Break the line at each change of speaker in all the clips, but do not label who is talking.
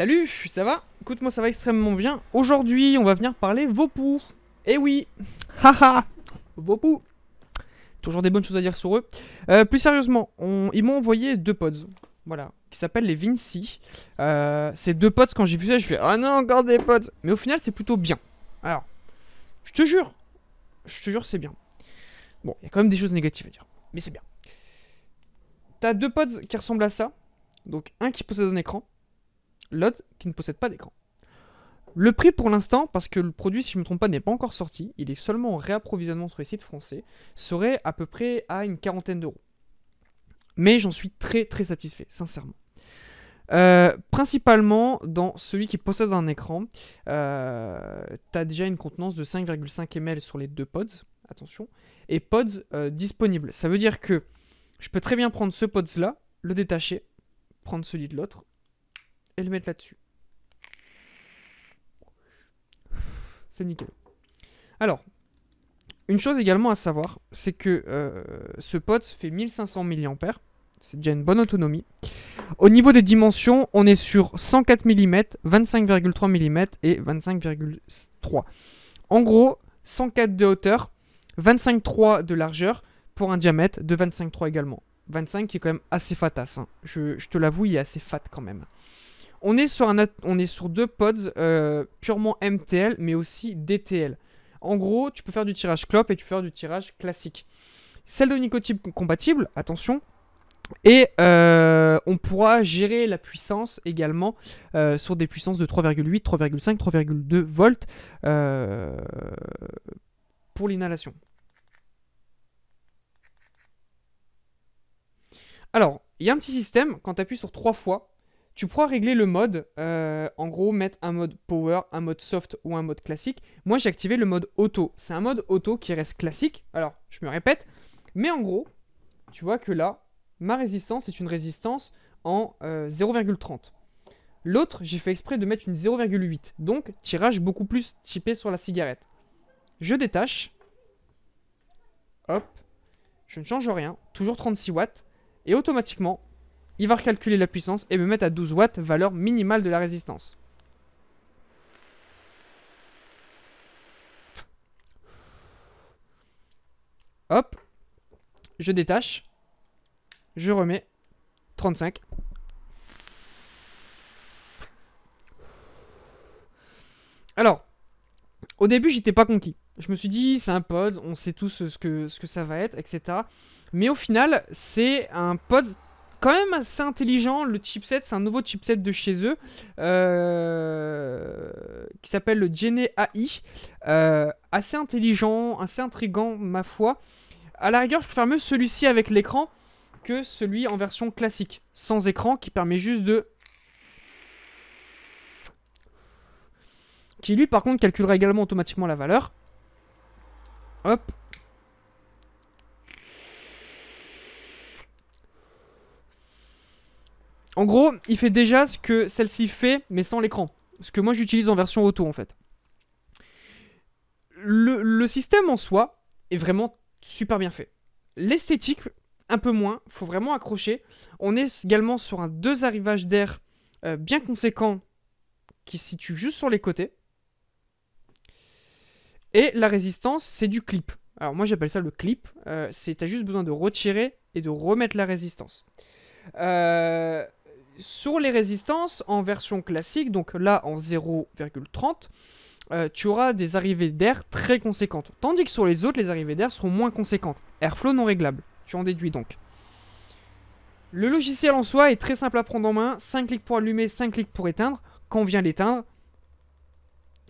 Salut, ça va Écoute, moi ça va extrêmement bien. Aujourd'hui, on va venir parler Vopou. Eh oui Haha Vopou Toujours des bonnes choses à dire sur eux. Euh, plus sérieusement, ils m'ont envoyé deux pods. Voilà. Qui s'appellent les Vinci. Euh, ces deux pods, quand j'ai vu ça, je fais Ah non, encore des pods Mais au final, c'est plutôt bien. Alors, je te jure Je te jure, c'est bien. Bon, il y a quand même des choses négatives à dire. Mais c'est bien. T'as deux pods qui ressemblent à ça. Donc, un qui possède un écran l'autre qui ne possède pas d'écran. Le prix pour l'instant, parce que le produit, si je ne me trompe pas, n'est pas encore sorti, il est seulement en réapprovisionnement sur les sites français, serait à peu près à une quarantaine d'euros. Mais j'en suis très très satisfait, sincèrement. Euh, principalement dans celui qui possède un écran, euh, tu as déjà une contenance de 5,5 ml sur les deux pods, attention, et pods euh, disponibles. Ça veut dire que je peux très bien prendre ce pods là, le détacher, prendre celui de l'autre, le mettre là-dessus. C'est nickel. Alors, une chose également à savoir, c'est que euh, ce pot fait 1500 mAh. C'est déjà une bonne autonomie. Au niveau des dimensions, on est sur 104 mm, 25,3 mm et 25,3. En gros, 104 de hauteur, 25,3 de largeur pour un diamètre de 25,3 également. 25 qui est quand même assez fatasse. Hein. je, te l'avoue, il est assez fat quand même. On est sur, deux pods euh, purement MTL, mais aussi DTL. En gros, tu peux faire du tirage CLOP et tu peux faire du tirage classique. Celle de Nicotype compatible, attention. Et euh, on pourra gérer la puissance également euh, sur des puissances de 3,8, 3,5, 3,2 volts pour l'inhalation. Alors, il y a un petit système, quand tu appuies sur trois fois, tu pourras régler le mode, euh, en gros mettre un mode power, un mode soft ou un mode classique. Moi j'ai activé le mode auto. C'est un mode auto qui reste classique, alors je me répète, mais en gros, tu vois que là, ma résistance est une résistance en 0,30. Euh, L'autre, j'ai fait exprès de mettre une 0,8, donc tirage beaucoup plus typé sur la cigarette. Je détache. Hop. Je ne change rien, toujours 36 watts. Et automatiquement, il va recalculer la puissance et me mettre à 12 watts, valeur minimale de la résistance. Hop, je détache, je remets 35. Alors, au début, j'étais pas conquis. Je me suis dit, c'est un pod, on sait tous ce que, ce que ça va être, etc. Mais au final, c'est un pod quand même assez intelligent. Le chipset, c'est un nouveau chipset de chez eux euh, qui s'appelle le Gene AI. Euh, assez intelligent, assez intrigant, ma foi. À la rigueur, je préfère mieux celui-ci avec l'écran que celui en version classique, sans écran, qui permet juste de qui lui par contre calculera également automatiquement la valeur. Hop. En gros, il fait déjà ce que celle-ci fait, mais sans l'écran. Ce que moi j'utilise en version auto en fait. Le, système en soi est vraiment super bien fait. L'esthétique, un peu moins, faut vraiment accrocher. On est également sur un deux arrivages d'air euh, bien conséquent qui se situe juste sur les côtés. Et la résistance, c'est du clip. Alors moi j'appelle ça le clip. Euh, c'est t'as juste besoin de retirer et de remettre la résistance. Euh, sur les résistances, en version classique, donc là en 0,30, euh, tu auras des arrivées d'air très conséquentes. Tandis que sur les autres, les arrivées d'air seront moins conséquentes. Airflow non réglable, tu en déduis donc. Le logiciel en soi est très simple à prendre en main, 5 clics pour allumer, 5 clics pour éteindre. Quand on vient l'éteindre,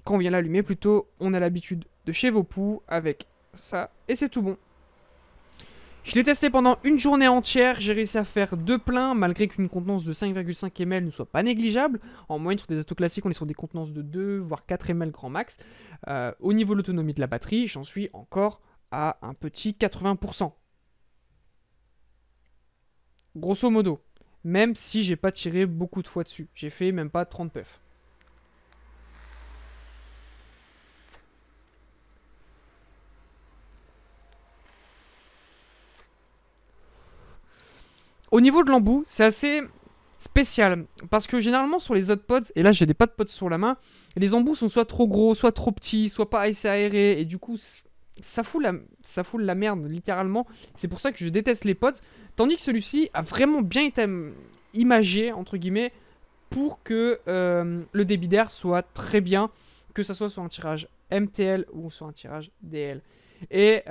quand on vient l'allumer plutôt, on a l'habitude de chez vos avec ça, et c'est tout bon. Je l'ai testé pendant une journée entière, j'ai réussi à faire deux pleins malgré qu'une contenance de 5,5 ml ne soit pas négligeable. En moyenne sur des autos classiques on est sur des contenances de 2 voire 4 ml grand max. Euh, au niveau de l'autonomie de la batterie j'en suis encore à un petit 80%. Grosso modo, même si j'ai pas tiré beaucoup de fois dessus, j'ai fait même pas 30 puffs. Au niveau de l'embout, c'est assez spécial. Parce que généralement sur les autres pods, et là j'ai des pas de pods sur la main, les embouts sont soit trop gros, soit trop petits, soit pas assez aérés, et du coup ça fout la, ça fout la merde littéralement. C'est pour ça que je déteste les pods. Tandis que celui-ci a vraiment bien été imagé, entre guillemets, pour que le débit d'air soit très bien, que ça soit sur un tirage MTL ou sur un tirage DL. Et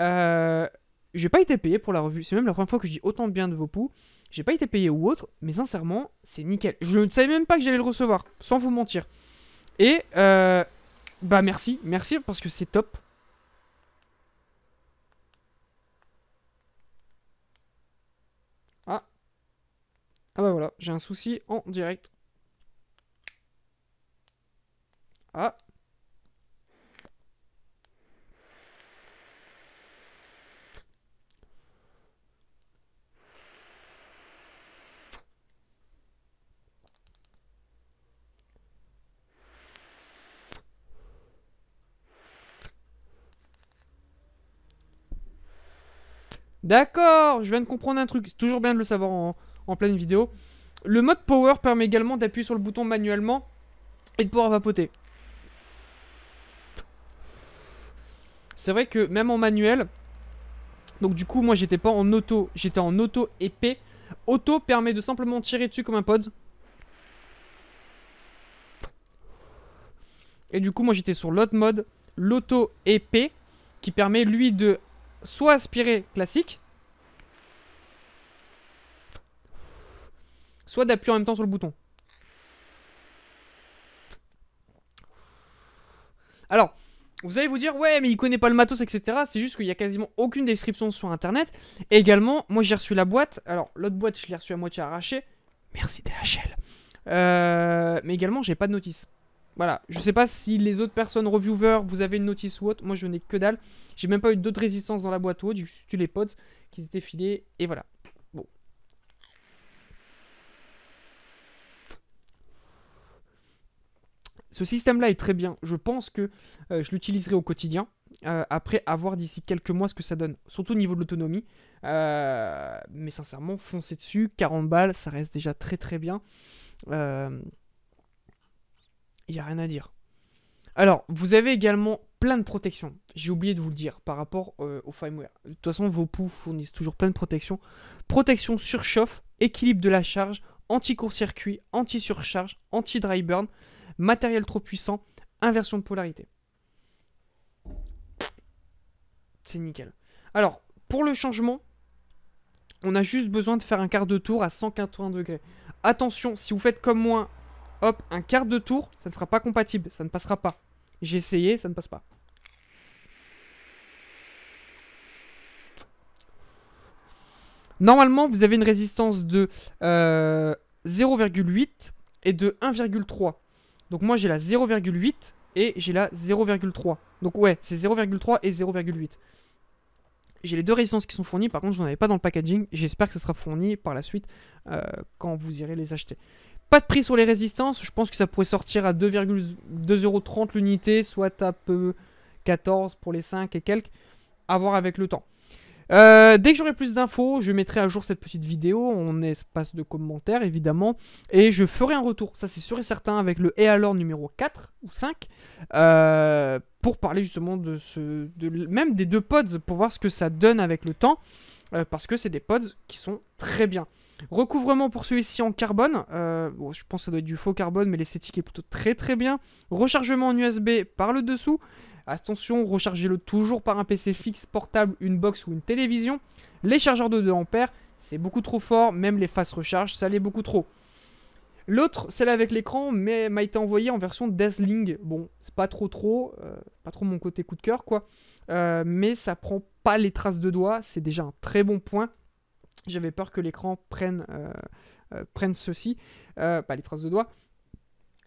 j'ai pas été payé pour la revue, c'est même la première fois que je dis autant bien de vos poux. J'ai pas été payé ou autre, mais sincèrement, c'est nickel. Je ne savais même pas que j'allais le recevoir, sans vous mentir. Et, euh, bah merci, merci parce que c'est top. Ah. Ah bah voilà, j'ai un souci en direct. Ah. D'accord, je viens de comprendre un truc. C'est toujours bien de le savoir en, pleine vidéo. Le mode power permet également d'appuyer sur le bouton manuellement et de pouvoir vapoter. C'est vrai que même en manuel, donc du coup moi j'étais pas en auto, j'étais en auto épée. Auto permet de simplement tirer dessus comme un pod. Et du coup moi j'étais sur l'autre mode, l'auto épée, qui permet lui de soit aspiré classique, soit d'appuyer en même temps sur le bouton. Alors, vous allez vous dire, ouais, mais il connaît pas le matos, etc. C'est juste qu'il y a quasiment aucune description sur internet. Et également, moi j'ai reçu la boîte. Alors, l'autre boîte, je l'ai reçue à moitié arraché. Merci DHL. Euh, mais également, j'ai pas de notice. Voilà, je sais pas si les autres personnes reviewers, vous avez une notice ou autre. Moi, je n'ai que dalle. J'ai même pas eu d'autres résistances dans la boîte ou J'ai juste eu les pods qui étaient filés. Et voilà. Bon. Ce système-là est très bien. Je pense que euh, je l'utiliserai au quotidien. Euh, après, avoir d'ici quelques mois ce que ça donne. Surtout au niveau de l'autonomie. Euh, mais sincèrement, foncer dessus. 40 balles, ça reste déjà très très bien. Euh, il n'y a rien à dire. Alors, vous avez également plein de protections. J'ai oublié de vous le dire par rapport euh, au firmware. De toute façon, vos poux fournissent toujours plein de protections. Protection surchauffe, équilibre de la charge, anti-court-circuit, anti-surcharge, anti-dry burn, matériel trop puissant, inversion de polarité. C'est nickel. Alors, pour le changement, on a juste besoin de faire un quart de tour à 180 degrés. Attention, si vous faites comme moi Hop, un quart de tour, ça ne sera pas compatible, ça ne passera pas. J'ai essayé, ça ne passe pas. Normalement, vous avez une résistance de 0,8 euh, et de 1,3. Donc moi, j'ai la 0,8 et j'ai la 0,3. Donc ouais, c'est 0,3 et 0,8. J'ai les deux résistances qui sont fournies, par contre, je n'en avais pas dans le packaging. J'espère que ça sera fourni par la suite euh, quand vous irez les acheter. Pas de prix sur les résistances, je pense que ça pourrait sortir à 2,30€ l'unité, soit à peu 14 pour les 5 et quelques, à voir avec le temps. Euh, dès que j'aurai plus d'infos, je mettrai à jour cette petite vidéo en espace de commentaires évidemment, et je ferai un retour, ça c'est sûr et certain, avec le Et alors numéro 4 ou 5, euh, pour parler justement de ce, même des deux pods, pour voir ce que ça donne avec le temps. Euh, parce que c'est des pods qui sont très bien. Recouvrement pour celui-ci en carbone, euh, je pense que ça doit être du faux carbone, mais l'esthétique est plutôt très très bien. Rechargement en USB par le dessous. Attention, rechargez-le toujours par un PC fixe, portable, une box ou une télévision. Les chargeurs de 2 a c'est beaucoup trop fort, même les faces recharge, ça l'est beaucoup trop. L'autre, celle avec l'écran, m'a été envoyée en version Dazzling. Bon, c'est pas trop trop, euh, pas trop mon côté coup de cœur quoi, mais ça prend les traces de doigts, c'est déjà un très bon point. J'avais peur que l'écran prenne, euh, euh, prenne ceci, euh, pas les traces de doigts.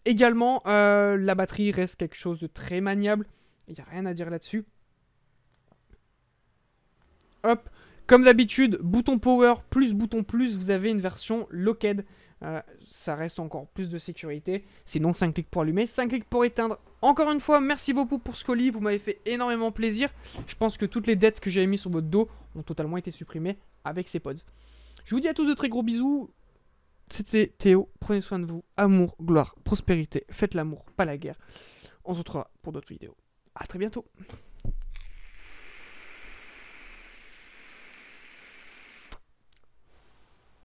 Également, la batterie reste quelque chose de très maniable. Il n'y a rien à dire là-dessus. Hop, comme d'habitude, bouton power plus bouton plus, vous avez une version locked euh, ça reste encore plus de sécurité. Sinon, 5 clics pour allumer, 5 clics pour éteindre. Encore une fois, merci beaucoup pour ce colis, vous m'avez fait énormément plaisir. Je pense que toutes les dettes que j'avais mis sur votre dos ont totalement été supprimées avec ces pods. Je vous dis à tous de très gros bisous. C'était Théo, prenez soin de vous. Amour, gloire, prospérité, faites l'amour, pas la guerre. On se retrouvera pour d'autres vidéos. A très bientôt.